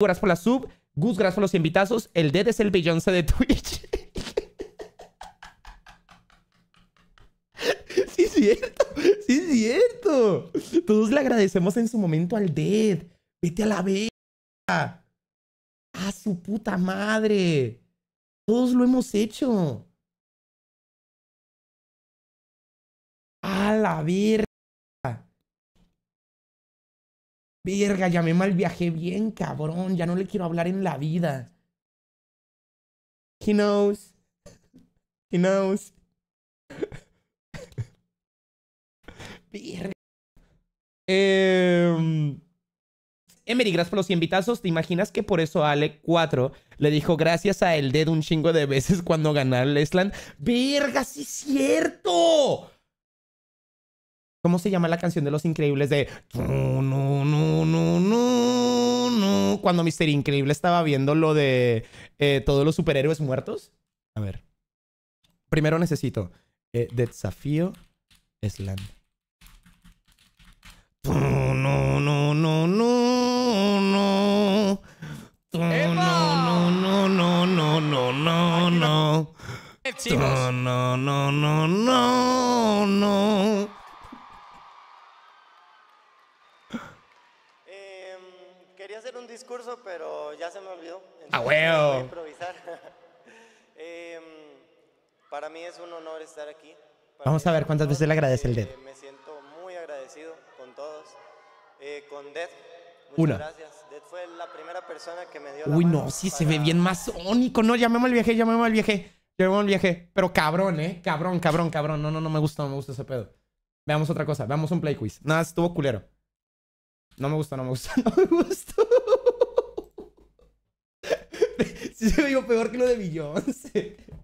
Gracias por la sub. Gus, gracias por los invitazos. El Dead es el Beyoncé de Twitch. sí, es cierto. Sí, es cierto. Todos le agradecemos en su momento al Dead. Vete a la verga. A su puta madre. Todos lo hemos hecho. A la verga. Verga, ya me mal viajé bien, cabrón. Ya no le quiero hablar en la vida. He knows. He knows. Verga. Eh, Emery, gracias por los invitazos. ¿Te imaginas que por eso Ale 4 le dijo gracias a el dedo un chingo de veces cuando ganó el Island? ¡Verga, sí es cierto! ¿Cómo se llama la canción de Los Increíbles de... No, no, no, no, no, cuando Mister Increíble estaba viendo lo de todos los superhéroes muertos? A ver. Primero necesito... desafío Slam. No, no, no, no, no. No, no, no, no, no, no, no, no. No, no, no, no, no, no. Quería hacer un discurso, pero ya se me olvidó. ¡A huevo! improvisar. Em, para mí es un honor estar aquí. Vamos a ver cuántas veces le agradece el DED. me siento muy agradecido con todos. Eh, con DED, Una. gracias. DED fue la primera persona que me dio Uy, la no, sí, se ve bien más único. No, llamemos al viaje, llamemos al viaje. Llamemos al viaje. Pero cabrón, ¿eh? Cabrón, cabrón, cabrón. No, no, no me gusta, no me gusta ese pedo. Veamos otra cosa. Veamos un play quiz. Nada, estuvo culero. No me gusta, no me gusta, no me gusta. Si se me peor que lo de Beyoncé.